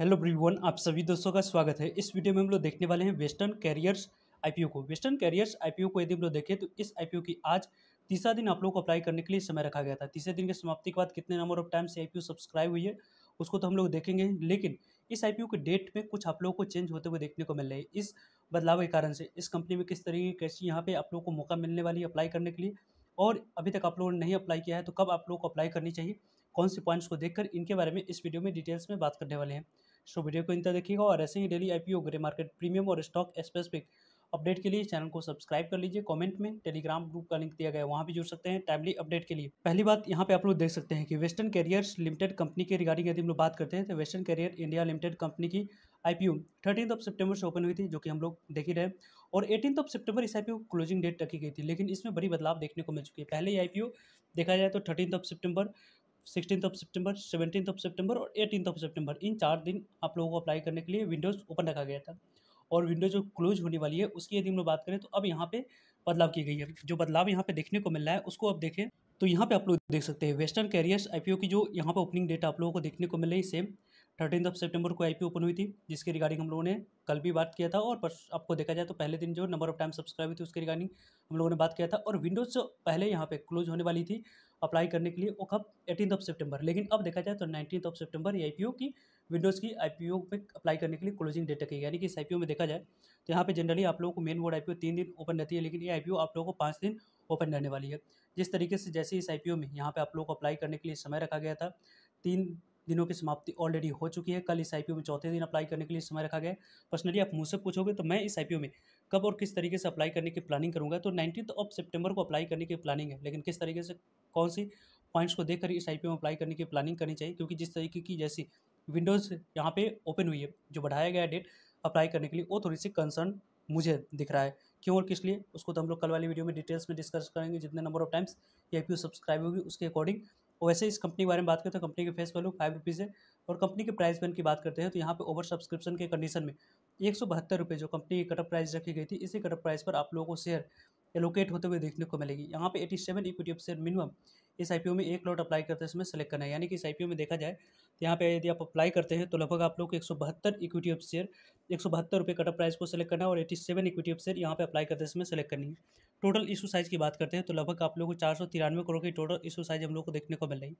hello ब्रीवन आप सभी दोस्तों का स्वागत है इस वीडियो में हम लोग देखने वाले हैं वेस्टर्न कैरियर्स आईपीओ को वेस्टर्न कैरियर्स आईपीओ को यदि हम लोग देखें तो इस आईपीओ की आज तीसरा दिन आप लोगों को अप्लाई करने के लिए समय रखा गया था तीसरे दिन के समाप्ति के बाद कितने number of times I subscribe हुई है उसको तो हम लोग देखेंगे लेकिन इस आई के डेट में कुछ आप लोगों को चेंज होते हुए देखने को मिल रहे हैं इस बदलाव के कारण से इस कंपनी में किस तरीके कैसी यहाँ पर आप लोगों को मौका मिलने वाली है अप्लाई करने के लिए और अभी तक आप लोगों ने नहीं अप्लाई किया है तो कब आप लोगों को अप्लाई करनी चाहिए कौन से पॉइंट्स को देखकर इनके बारे में इस वीडियो में डिटेल्स में बात करने वाले हैं सो वीडियो को इंतजार देखिएगा और ऐसे ही daily IPO grey market premium और स्टॉक स्पेसिफिक अपडेट के लिए चैनल को सब्सक्राइब कर लीजिए कमेंट में टेलीग्राम ग्रुप का लिंक दिया गया है वहाँ भी जुड़ सकते हैं टाइमली अपडेट के लिए पहली बात यहाँ पे आप लोग देख सकते हैं कि वेस्टर्न कैरियर्स लिमिटेड कंपनी के रिगार्डिंग यदि हम लोग बात करते हैं तो western carrier India limited company की आईपीओ थर्टीन ऑफ सेप्टेम्बर से ओपन हुई थी जो कि हम लोग देख रहे और एटीन ऑफ सेप्टेम्बर इस आईपीओ क्लोजिंग डेट रखी गई थी लेकिन इसमें बड़ी बदलाव देखने को मिल चुकी है पहले ही आईपीओ देखा जाए तो thirteen of September sixteen of September seventeen of September और एटीन ऑफ सितंबर इन चार दिन आप लोगों को अप्लाई करने के लिए विंडोज़ ओपन रखा गया था और विंडो जो क्लोज होने वाली है उसकी यदि हम लोग बात करें तो अब यहाँ पे बदलाव की गई है जो बदलाव यहाँ पे देखने को मिल रहा है उसको अब देखें तो यहाँ पे आप लोग देख सकते हैं वेस्टर्न कैरियर्स आईपीओ की जो यहाँ पे ओपनिंग डेट आप लोगों को देखने को मिल रही है सेम थर्टीन ऑफ सेप्टेम्बर को आई ओपन हुई थी जिसके रिगार्डिंग हम लोगों ने कल भी बात किया था और पर आपको देखा जाए तो पहले दिन जो नंबर ऑफ टाइम सब्सक्राइब हुई थी उसके रिगार्डिंग हम लोगों ने बात किया था और विंडोज जो पहले यहाँ पे क्लोज होने वाली थी अप्लाई करने के लिए वो कब एटीन ऑफ सेप्टेम्बर लेकिन अब देखा जाए तो नाइनटीन ऑफ सेप्टेम्बर ये आई की विंडोज़ की आई में अप्लाई करने के लिए क्लोजिंग डेट रखी यानी कि इस आई में देखा जाए तो यहाँ पर जनरली आप लोगों को मेन बोर्ड आई तीन दिन ओपन रहती है लेकिन ये आई आप लोगों को पाँच दिन ओपन रहने वाली है जिस तरीके से जैसे इस आई में यहाँ पर आप लोगों को अप्लाई करने के लिए समय रखा गया था तीन दिनों की समाप्ति ऑलरेडी हो चुकी है कल इस आई में चौथे दिन अप्लाई करने के लिए समय रखा गया पर्सनली आप मुझसे पूछोगे तो मैं इस आई में कब और किस तरीके से अप्लाई करने की प्लानिंग करूँगा तो नाइनटीन ऑफ सेप्टेम्बर को अप्लाई करने की प्लानिंग है लेकिन किस तरीके से कौन सी पॉइंट्स को देखकर इस आई में अप्लाई करने की प्लानिंग करनी चाहिए क्योंकि जिस तरीके की जैसी विंडोज़ यहाँ पे ओपन हुई है जो बढ़ाया गया डेट अप्लाई करने के लिए वो थोड़ी सी कंसर्न मुझे दिख रहा है क्यों और किस लिए उसको तो हम लोग कल वाली वीडियो में डिटेल्स में डिस्कस करेंगे जितने नंबर ऑफ टाइम्स ये आई सब्सक्राइब होगी उसके अकॉर्डिंग वैसे इस कंपनी के बारे में बात करते हैं कंपनी की फेस वैल्यू फाइव रुपीज़ है और कंपनी के प्राइस बैंड की बात करते हैं तो यहाँ पे ओवर सब्सक्रिप्शन के कंडीशन में एक सौ बहत्तर रुपये जो कंपनी की कटअप प्राइस रखी गई थी इसी कटअप प्राइस पर आप लोगों को शेयर एलोकेट होते हुए देखने को मिलेगी यहाँ पे 87 इक्विटी शेयर मिनिमम इस आईपीओ में एक लॉट अप्लाई करते समय सेलेक्ट करना है यानी कि इस आईपीओ में देखा जाए तो यहाँ पे यदि आप अप्लाई करते हैं तो लगभग आप लोग को एक इक्विटी ऑफ शेयर एक सौ बहत्तर रुपये कटअप प्राइस को सेलेक्ट करना है और eighty seven equity of share यहाँ पे अप्लाई करते समय सेलेक्ट करनी है टोटल इशू साइज़ की बात करते हैं तो लगभग आप लोग को चार सौ तिरानवे करोड़ की टोटल इशू साइज़ हम लोग को देखने को मिल रही है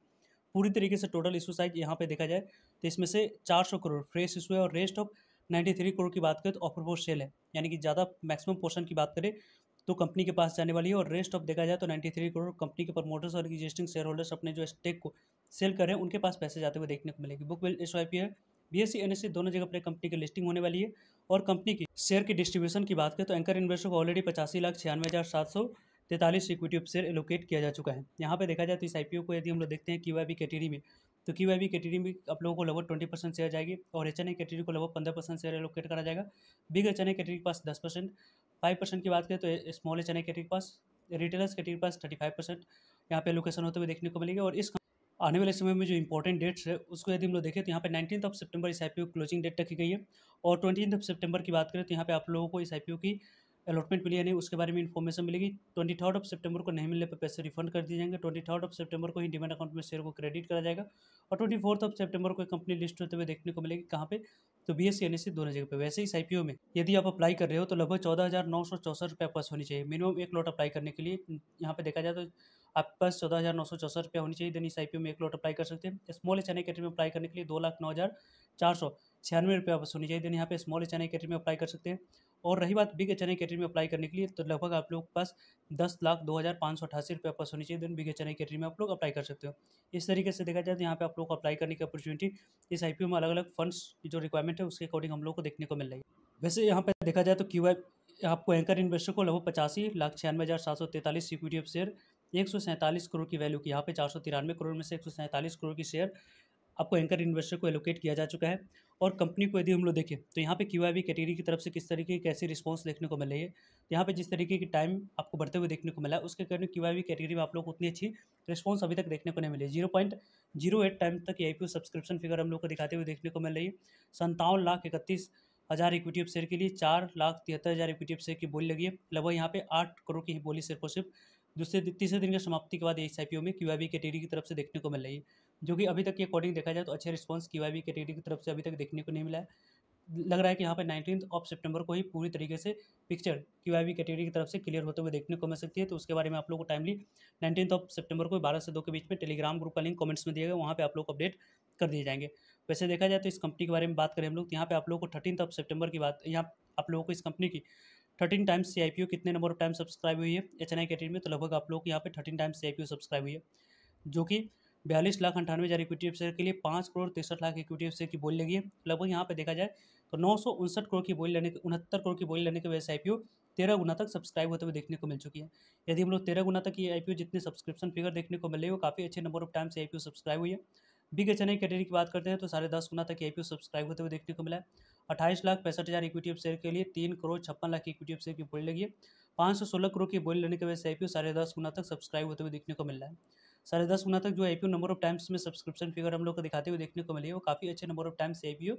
पूरी तरीके से टोटल इशू साइज यहाँ पे देखा जाए तो इसमें से चार सौ करोड़ फ्रेश इशू है और rest of ninety three crore की बात करें तो ऑफर पोस्ट सेल है यानी कि ज़्यादा मैक्सिमम पोर्शन की बात करें तो कंपनी के पास जाने वाली है और रेस्ट ऑफ देखा जाए तो नाइन्टी थ्री करोड़ कंपनी के प्रमोटर्स और एग्जिस्टिंग शेयर होल्डर्स अपने जो स्टेक को सेल कर रहे हैं उनके पास पैसे जाते हुए देखने को मिलेगी book well S Y P है B S C N S C दोनों जगह पर कंपनी की लिस्टिंग होने वाली है और कंपनी की शेयर की डिस्ट्रीब्यूशन की बात करें तो एंकर इन्वेस्टर को ऑलरेडी पचासी लाख छियानवे हज़ार सात सौ तैतालीस इक्विटी ऑफ शेयर एलोकेट किया जा चुका है यहाँ पे देखा जाए तो इस आईपीओ को यदि हम लोग देखते हैं क्यू आई कैटेगरी में तो क्यू आई कैटेगरी में आप लोगों को लगभग ट्वेंटी परसेंट शेयर जाएगी और एच एन कैटेगरी को लगभग पंद्रह परसेंट शेयर एलोकेट करा जाएगा बिग एच एन कैटेगरी के पास दस परसेंट फाइव परसेंट की बात करें तो स्मॉल एच एन के पास रिटेलर्स के पास थर्टी फाइव परसेंट यहाँ पे लोकेशन होते हुए देखने को मिलेगी और इस आने वाले समय में जो इंपॉर्टेंट डेट्स है उसको यदि हम लोग देखें तो यहाँ पे नाइनटीन ऑफ सेप्टेम्बर इस आई क्लोजिंग डेट रखी गई है और ट्वेंटी ऑफ सेप्टेम्बर की बात करें तो यहाँ पे आप लोगों को इस आई की अलॉटमेंट मिली या नहीं उसके बारे में इन्फॉर्मेशन मिलेगी ट्वेंटी थर्ड ऑफ सेप्टेम्बर को नहीं मिलने पर पैसे रिफंड कर दिए जाएंगे ट्वेंटी थर्ड ऑफ सेप्टेम्बर को ही डिमांड अकाउंट में शेयर को क्रेडिट करा जाएगा और ट्वेंटी फोर्थ ऑफ सेप्टेम्बर को कंपनी लिस्ट होते हुए देखने को मिलेगी कहाँ पे तो B S C N S दोनों जगह पे वैसे ही आई में यदि आप अप्लाई कर रहे हो तो लगभग चौदह हज़ार नौ सौ चौसठ रुपया पास होनी चाहिए मिनिमम एक लॉट अप्लाई करने के लिए यहाँ पे देखा जाए तो आपके पास चौदह हज़ार नौ सौ चौसठ रुपया होनी चाहिए देन इस आई पी में एक लॉट अप्लाई कर सकते हैं स्मॉल एच एन में अप्लाई करने के लिए दो लाख नौ हज़ार चार सौ छियानवे रुपया वापस होनी चाहिए देन यहाँ पे स्मॉल एच एन में अप्लाई कर सकते हैं और रही बात बिग एच एन कैटरी में अप्लाई करने के लिए तो लगभग आप लोग पास दस लाख दो हज़ार पाँच सौ अठासी रुपये पास होनी चाहिए then big H N category में आप लोग अप्लाई कर सकते हो इस तरीके से देखा जाए तो यहाँ पे आप लोग को अप्लाई करने की अपॉर्चुनिटी इस आई में अलग अलग फंड्स की जो रिक्वायरमेंट है उसके अकॉर्डिंग हम लोग को देखने को मिल रही है वैसे यहाँ पर देखा जाए तो क्यू आपको एंकर इन्वेस्टर को लगभग पचासी लाख छियानवे हज़ार सात सौ तैंतालीस सिक्योरिटी ऑफ शेयर एक सौ सैंतालीस करोड़ की वैल्यू की यहाँ पे चार सौ तिरानवे करोड़ में से एक सौ सैंतालीस करोड़ की शेयर आपको एंकर इन्वेस्टर को एलोकेट किया जा चुका है और कंपनी को यदि हम लोग देखें तो यहाँ पे क्यू आई कैटेगरी की तरफ से किस तरीके की कैसी रिस्पॉन्स देखने को मिल रही है यहाँ पे जिस तरीके की टाइम आपको बढ़ते हुए देखने को मिला है उसके कारण क्यू आई कैटेगरी में आप लोग को उतनी अच्छी रिस्पॉन्स अभी तक देखने को नहीं मिली zero point zero eight time तक आई सब्सक्रिप्शन फिगर हम लोग को दिखाते हुए देखने को मिल रही है संतावन लाख इकतीस हज़ार इक्विटी शेयर के लिए चार लाख तिहत्तर हज़ार इक्विटी शेयर की बोली लगी है लगभग यहाँ पे आठ करोड़ की बोली सिर्फ और सिर्फ दूसरे तीसरे दिन के समाप्ति के बाद इस आई में क्यू आई कैटेगरी की तरफ से देखने को मिल रही है जो कि अभी तक की अकॉर्डिंग देखा जाए तो अच्छे रिस्पॉन्स की आई के टी की तरफ से अभी तक देखने को नहीं मिला है लग रहा है कि यहाँ पर नाइनटीन ऑफ सितंबर को ही पूरी तरीके से पिक्चर क्यू आई कैटेगरी की तरफ से क्लियर होते हुए देखने को मिल सकती है तो उसके बारे में आप लोगों को टाइमली नाइनटीन ऑफ सितंबर को बारह से दो के बीच में टेलीग्राम ग्रुप का लिंक कमेंट्स में दिया गया वहाँ पर आप लोग अपडेट कर दिए जाएंगे वैसे देखा जाए तो इस कंपनी के बारे में बात करें हम लोग तो यहाँ पे आप लोगों को थर्टीन ऑफ सेप्टेम्बर की बात यहाँ आप लोगों को इस कंपनी की thirteen times C I P O कितने नंबर ऑफ टाइम सब्सक्राइब हुई है एच एन आई में तो लगभग आप लोग यहाँ पर thirteen times C I P O subscribe हुई है जो कि बयालीस लाख अंठानवे हज़ार इक्विटी शेयर के लिए पाँच करोड़ तिरसठ लाख इक्विटी शेयर की बोली लगी है लगभग यहाँ पर देखा जाए तो नौ सौ उनसठ करोड़ की बोली लेने उनहत्तर करोड़ की बोली लेने के वजह से आईपीओ तेरह गुना तक सब्सक्राइब होते हुए देखने को मिल चुकी है यदि हम लोग तेरह गुना तक ये आई जितने सब्सक्रिप्शन फिगर देखने को मिले वो काफ़ी अच्छे नंबर ऑफ टाइम से आई सब्सक्राइब हुई है बिग एच एन कैटेगरी की बात करते हैं तो साढ़े दस गुना तक आई सब्सक्राइब होते हुए देखने को मिला है अट्ठाईस लाख पैंसठ हज़ार इक्विटी शेयर के लिए तीन करोड़ छप्पन लाख इक्विटी शेयर की बोली लगी है पाँच सौ सोलह करोड़ की बोली लेने की वजह से आई साढ़े दस गुना तक सब्सक्राइब होते हुए देखने को मिल रहा है साढ़े दस गुना तक जो आई नंबर ऑफ टाइम्स में सब्सक्रिप्शन फिगर हम लोग को दिखाते हुए देखने को मिली है वो काफ़ी अच्छे number of times I P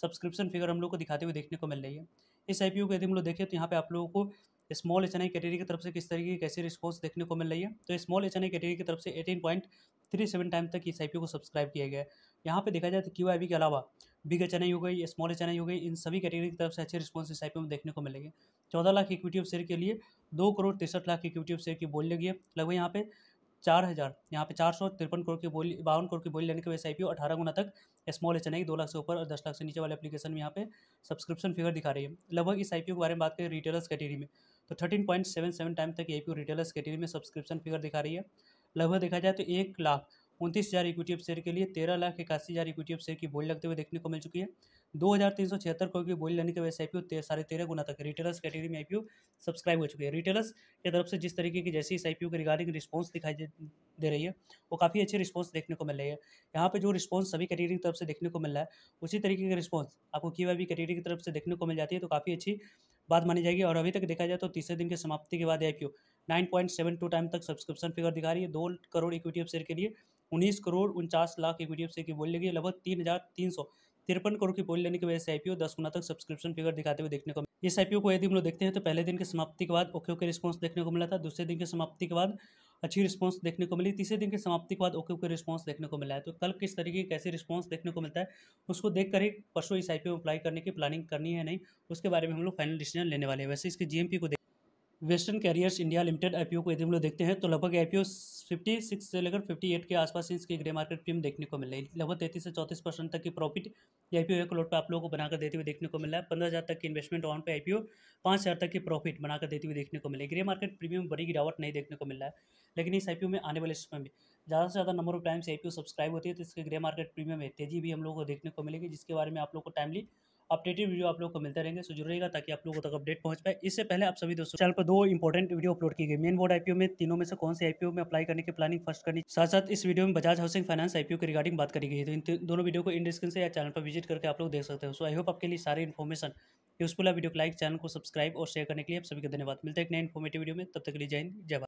subscription figure हम लोग को दिखाते हुए देखने को मिल रही है इस आई को यदि हम लोग देखें तो यहाँ पे आप लोगों को small H N I category की तरफ से किस तरीके की कैसे रिस्पॉन्स देखने को मिल रही है तो small H N I category की तरफ से eighteen point three seven time तक इस आई को सब्सक्राइब किया गया है यहाँ पे देखा जाए तो क्यू आई के अलावा बिग एच एन आई हो गई स्मॉल एच एन आई हो गई इन सभी कैटेगरी की तरफ से अच्छे रिस्पॉन्स इस आई में देखने को मिलेंगे चौदह लाख इक्विटी ऑफ शेयर के लिए दो करोड़ तिरसठ लाख इक्विटी ऑफ शेयर की बोल लगी है लगभग यहाँ पे चार हज़ार यहाँ पे चार सौ तिरपन करोड़ की बोली बावन करोड़ की बोली लेने के वैसे आई पी ओ अठारह गुना तक स्मॉल एच एन आई दो लाख से ऊपर और दस लाख से नीचे वाले एप्लीकेशन में यहाँ पे सब्सक्रिप्शन फिगर दिखा रही है लगभग इस आई पी ओ के बारे में बात करें रिटेलर्स कैटेगरी में तो thirteen point seven seven time तक I P O retailers category में सब्सक्रिप्शन फिगर दिखा रही है लगभग देखा जाए तो एक लाख उनतीस हज़ार इक्विटी ऑफ शेयर के लिए तेरह लाख इक्यासी हज़ार इक्विटी ऑफ शेयर की बोली लगते हुए देखने को मिल चुकी है दो हज़ार तीन सौ छिहत्तर की बोली लेने की वजह से आई पी साढ़े तेरह गुना तक रिटेलर्स कैटेगरी में आई सब्सक्राइब हो चुकी है रिटेलर्स की तरफ से जिस तरीके की जैसी इस आई के रिगार्डिंग रिस्पॉन्स दिखाई दे रही है वो काफ़ी अच्छी रिस्पॉन्स देखने को मिल रही है यहाँ पर जो रिस्पॉन्स सभी कैटेगरी की तरफ से देखने को मिल रहा है उसी तरीके की रिस्पॉन्स आपको की वाई कैटेगरी की तरफ से देखने को मिल जाती है तो काफ़ी अच्छी बात मानी जाएगी और अभी तक देखा जाए तो तीसरे दिन के समाप्ति के बाद I P nine point seven two time तक सब्सक्रिप्शन फिगर दिखा रही है दो करोड़ इक्विटी शेयर के लिए उन्नीस करोड़ उनचास लाख इक्विटी शेयर की बोल लगी लगभग तीन हज़ार तीन सौ तिरपन करोड़ की बोली लेने की वजह से आईपीओ दस गुना तक सब्सक्रिप्शन फिगर दिखाते हुए देखने को इस आईपीओ को यदि हम लोग देखते हैं तो पहले दिन के समाप्ति के बाद ओके ओके रिस्पॉन्स देखने को मिला था दूसरे दिन के समाप्ति के बाद अच्छी रिस्पॉन्स देखने को मिली तीसरे दिन के समाप्ति के बाद ओके ओके रिस्पांस देखने को मिला है तो कल किस तरीके की कैसे रिस्पॉन्स देखने को मिलता है उसको देख कर ही परसों इस आईपीओ में अप्लाई करने की प्लानिंग करनी है नहीं उसके बारे में हम लोग फाइनल डिसीजन लेने वाले हैं वैसे इसके जीएमपी को western carriers India limited IPO को यदि हम लोग देखते हैं तो लगभग आईपीओ 56 से लेकर 58 के आसपास इसके ग्रे मार्केट प्रीम देखने को मिल रही है लगभग तैतीस से चौंतीस परसेंट तक की प्रॉफिट आईपीओ एक लोट पर आप लोगों को बनाकर देते हुए देखने को मिल रहा है पंद्रह हज़ार तक की इन्वेस्टमेंट ऑन पे आईपीओ पाँच हज़ार तक की प्रॉफिट बनाकर देते हुए देखने को मिले ग्रे मार्केट प्रीमियम बड़ी गिरावट नहीं देखने को मिल रहा है लेकिन इस आईपीओ में आने वाले समय में ज़्यादा से ज़्यादा number of times IPO subscribe होती है तो इसके ग्रे मार्केट प्रीमियम में तेजी भी हम लोग को देखने को मिलेगी जिसके बारे में आप लोग को टाइमली अपडेटेड वीडियो आप लोग को मिलते रहेंगे सो जुड़ेगा रहेगा ताकि आप लोगों तक अपडेट पहुंच पाए इससे पहले आप सभी दोस्तों चैनल पर दो इंपॉर्टेंट वीडियो अपलोड की गई मेन बोर्ड आईपीओ में तीनों में से कौन से आईपीओ में अप्लाई करने की प्लानिंग फर्स्ट करनी साथ साथ इस वीडियो में बजाज हाउसिंग फाइनेंस आईपीओ की रिगार्डिंग बात करी गई तो इन दोनों वीडियो को इन डिस्क्रिप्शन या चैनल पर विजिट करके आप लोग देख सकते हो सो आई होप आपके लिए सारी इन्फॉर्मेशन यूजफुल वीडियो को लाइक चैनल को सब्सक्राइब और शेयर करने के लिए आप सभी का धन्यवाद मिलते हैं एक नए इन्फॉर्मेटिव वीडियो में तब तक के लिए जय जय